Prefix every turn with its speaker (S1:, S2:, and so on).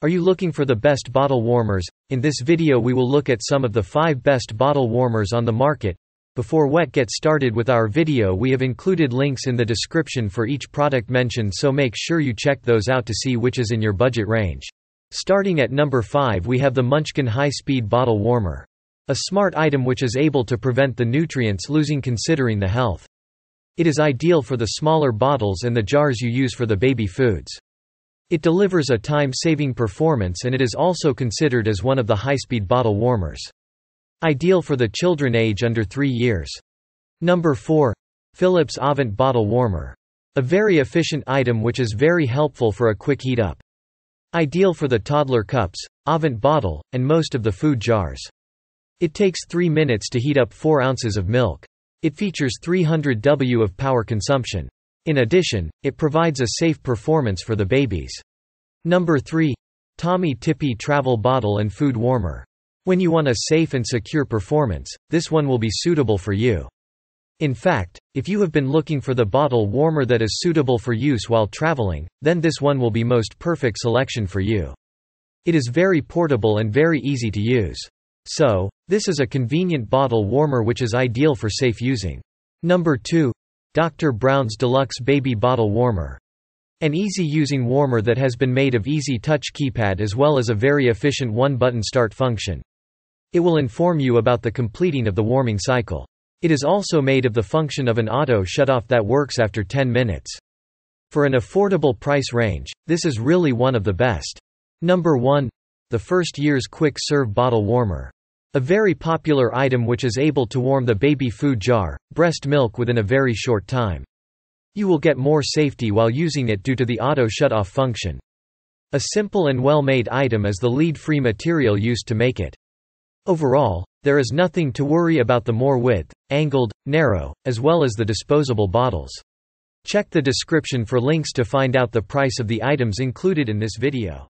S1: Are you looking for the best bottle warmers? In this video we will look at some of the 5 best bottle warmers on the market. Before wet get started with our video we have included links in the description for each product mentioned so make sure you check those out to see which is in your budget range. Starting at number 5 we have the Munchkin High Speed Bottle Warmer. A smart item which is able to prevent the nutrients losing considering the health. It is ideal for the smaller bottles and the jars you use for the baby foods. It delivers a time-saving performance and it is also considered as one of the high-speed bottle warmers. Ideal for the children age under 3 years. Number 4. Philips Avant Bottle Warmer. A very efficient item which is very helpful for a quick heat up. Ideal for the toddler cups, Avant bottle, and most of the food jars. It takes 3 minutes to heat up 4 ounces of milk. It features 300 W of power consumption. In addition, it provides a safe performance for the babies. Number 3. Tommy Tippy Travel Bottle and Food Warmer. When you want a safe and secure performance, this one will be suitable for you. In fact, if you have been looking for the bottle warmer that is suitable for use while traveling, then this one will be most perfect selection for you. It is very portable and very easy to use. So, this is a convenient bottle warmer which is ideal for safe using. Number 2. Dr. Brown's Deluxe Baby Bottle Warmer. An easy-using warmer that has been made of easy touch keypad as well as a very efficient one-button start function. It will inform you about the completing of the warming cycle. It is also made of the function of an auto shut-off that works after 10 minutes. For an affordable price range, this is really one of the best. Number 1. The first year's quick serve bottle warmer. A very popular item which is able to warm the baby food jar, breast milk within a very short time. You will get more safety while using it due to the auto shut-off function. A simple and well-made item is the lead-free material used to make it. Overall, there is nothing to worry about the more width, angled, narrow, as well as the disposable bottles. Check the description for links to find out the price of the items included in this video.